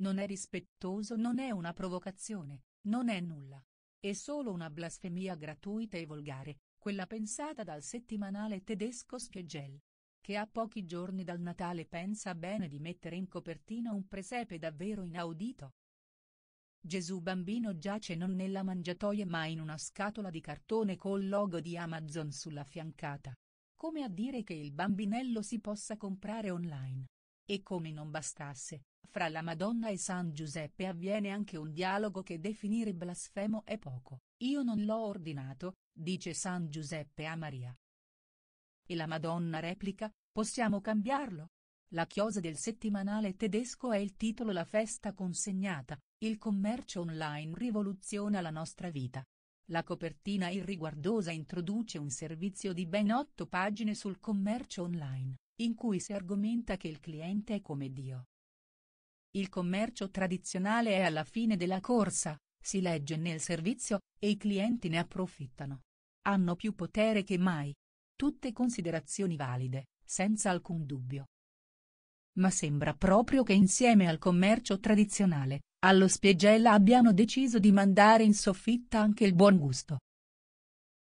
Non è rispettoso non è una provocazione, non è nulla. È solo una blasfemia gratuita e volgare, quella pensata dal settimanale tedesco Spiegel. Che a pochi giorni dal Natale pensa bene di mettere in copertina un presepe davvero inaudito. Gesù bambino giace non nella mangiatoia ma in una scatola di cartone col logo di Amazon sulla fiancata. Come a dire che il bambinello si possa comprare online. E come non bastasse, fra la Madonna e San Giuseppe avviene anche un dialogo che definire blasfemo è poco, io non l'ho ordinato, dice San Giuseppe a Maria. E la Madonna replica, possiamo cambiarlo? La chiosa del settimanale tedesco è il titolo La festa consegnata, il commercio online rivoluziona la nostra vita. La copertina irriguardosa introduce un servizio di ben otto pagine sul commercio online, in cui si argomenta che il cliente è come Dio. Il commercio tradizionale è alla fine della corsa, si legge nel servizio, e i clienti ne approfittano. Hanno più potere che mai. Tutte considerazioni valide, senza alcun dubbio. Ma sembra proprio che insieme al commercio tradizionale, allo Spiegella abbiano deciso di mandare in soffitta anche il buon gusto.